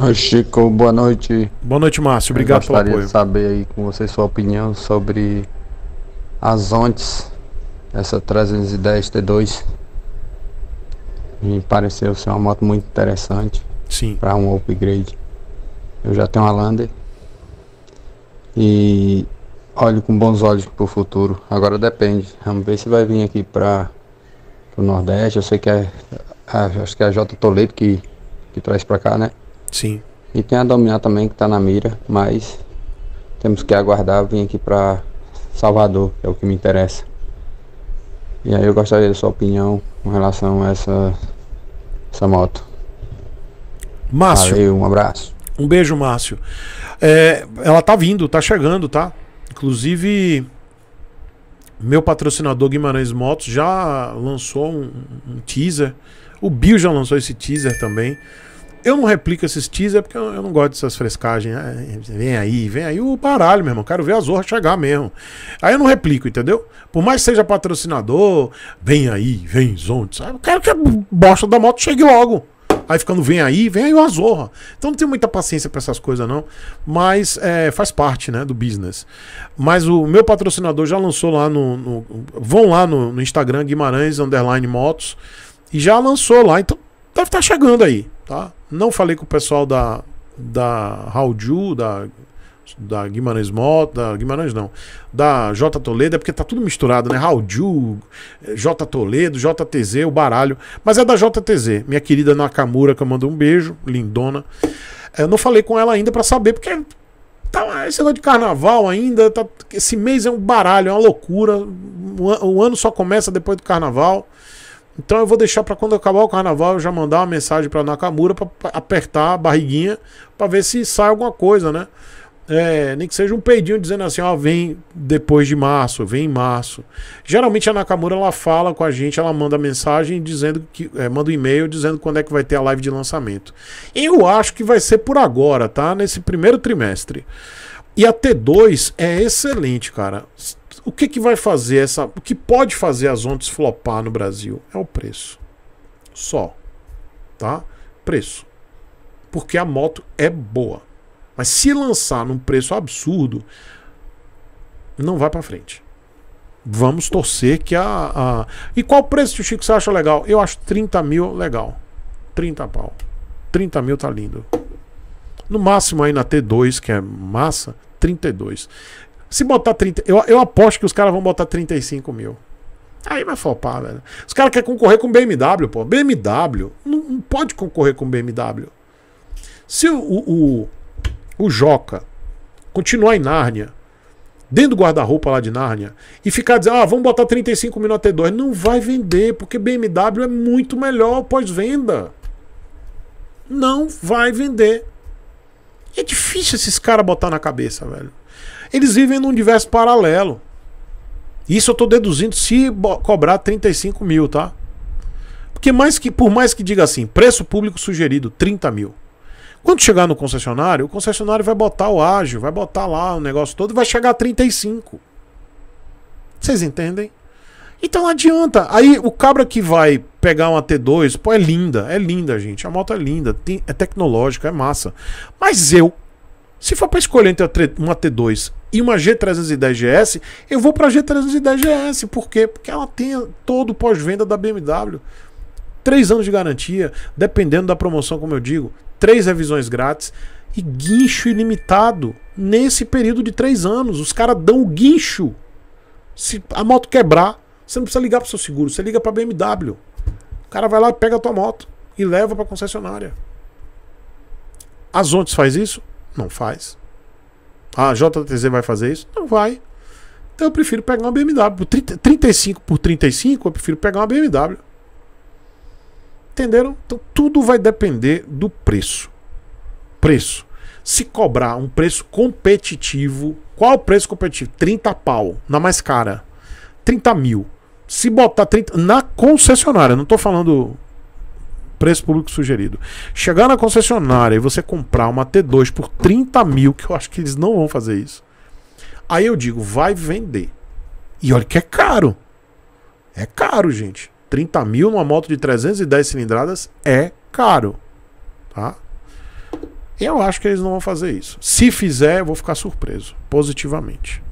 Oi, Chico, boa noite. Boa noite, Márcio. Obrigado pelo apoio. Gostaria de saber aí com você sua opinião sobre as ontes. essa 310 T2. Me pareceu ser uma moto muito interessante. Sim. Para um upgrade. Eu já tenho uma Lander. E olho com bons olhos para o futuro. Agora depende. Vamos ver se vai vir aqui para o Nordeste. Eu sei que é. A, é, acho que é a J Toledo que, que traz para cá, né? Sim. E tem a Dominar também que está na mira, mas temos que aguardar vir aqui para Salvador, que é o que me interessa. E aí eu gostaria da sua opinião com relação a essa, essa moto. Márcio. Valeu, um abraço. Um beijo, Márcio. É, ela tá vindo, tá chegando, tá? Inclusive, meu patrocinador Guimarães Motos já lançou um, um teaser. O Bill já lançou esse teaser também. Eu não replico esses teaser porque eu, não gosto dessas frescagens. Né? É, vem aí, vem aí o paralho, meu irmão. Quero ver a Zorra chegar mesmo. Aí eu não replico, entendeu? Por mais que seja patrocinador, vem aí, vem Zonte. Eu quero que a bosta da moto chegue logo. Aí ficando, vem aí, vem aí o Azorra. Então não tenho muita paciência para essas coisas, não. Mas é, faz parte, né, do business. Mas o meu patrocinador já lançou lá no. no vão lá no, no, Instagram, Guimarães Underline Motos. E já lançou lá. Então deve estar tá chegando aí, tá? Não falei com o pessoal da, da Hauju, da, da Guimarães Moto, da Guimarães não, da J Toledo, é porque tá tudo misturado, né? Hauju, eh, J Toledo, JTZ, o baralho. Mas é da JTZ, minha querida Nakamura, que eu mando um beijo, lindona. Eu eh, não falei com ela ainda para saber, porque tá, esse ano de carnaval ainda, tá, esse mês é um baralho, é uma loucura. O, ano só começa depois do carnaval. Então eu vou deixar para quando acabar o carnaval eu já mandar uma mensagem para Nakamura para apertar a barriguinha para ver se sai alguma coisa, né? É, nem que seja um peidinho dizendo assim, ó, vem depois de março, vem em março. Geralmente a Nakamura ela fala com a gente, ela manda mensagem dizendo que é, manda um e-mail dizendo quando é que vai ter a live de lançamento. Eu acho que vai ser por agora, tá? Nesse primeiro trimestre. E a T2 é excelente, cara. O que, que vai fazer essa. O que pode fazer as ondas flopar no Brasil? É o preço. Só. Tá? Preço. Porque a moto é boa. Mas se lançar num preço absurdo, não vai para frente. Vamos torcer que a, a. E qual preço que o Chico você acha legal? Eu acho 30 mil legal. 30 pau. 30 mil tá lindo. No máximo aí na T2, que é massa, 32. Se botar 30. Eu, eu aposto que os caras vão botar 35 mil. Aí vai flopar, velho. Os caras querem concorrer com BMW, pô. BMW não, não pode concorrer com BMW. Se o, o, o, o Joca continuar em Nárnia, dentro do guarda-roupa lá de Nárnia, e ficar dizendo, ah, vamos botar 35 mil na T2, não vai vender, porque BMW é muito melhor pós-venda. Não vai vender. É difícil esses caras botar na cabeça, velho. Eles vivem num universo paralelo. Isso eu estou deduzindo se cobrar 35 mil, tá? Porque mais que, por mais que diga assim, preço público sugerido, 30 mil. Quando chegar no concessionário, o concessionário vai botar o ágio, vai botar lá o negócio todo e vai chegar a 35. Vocês entendem? Então não adianta. Aí o cabra que vai pegar uma T2, pô, é linda, é linda, gente. A moto é linda, tem, é tecnológica, é massa. Mas eu, se for para escolher entre uma T2 e uma G310GS, eu vou para a G310GS. Por quê? Porque ela tem todo o pós-venda da BMW. Três anos de garantia, dependendo da promoção, como eu digo, três revisões grátis e guincho ilimitado nesse período de três anos. Os caras dão o guincho. Se a moto quebrar, você não precisa ligar para o seu seguro, você liga para a BMW. O cara vai lá, pega a tua moto e leva para concessionária. A Zontes faz isso? Não faz. A JTZ vai fazer isso? Não vai. Então eu prefiro pegar uma BMW. 30, 35 por 35, eu prefiro pegar uma BMW. Entenderam? Então tudo vai depender do preço. Preço. Se cobrar um preço competitivo, qual o preço competitivo? 30 pau, na mais cara. 30 mil. Se botar 30. Na concessionária, não estou falando Preço público sugerido. Chegar na concessionária e você comprar uma T2 por 30 mil, que eu acho que eles não vão fazer isso. Aí eu digo, vai vender. E olha que é caro. É caro, gente. 30 mil numa moto de 310 cilindradas é caro. Tá? Eu acho que eles não vão fazer isso. Se fizer, eu vou ficar surpreso, positivamente.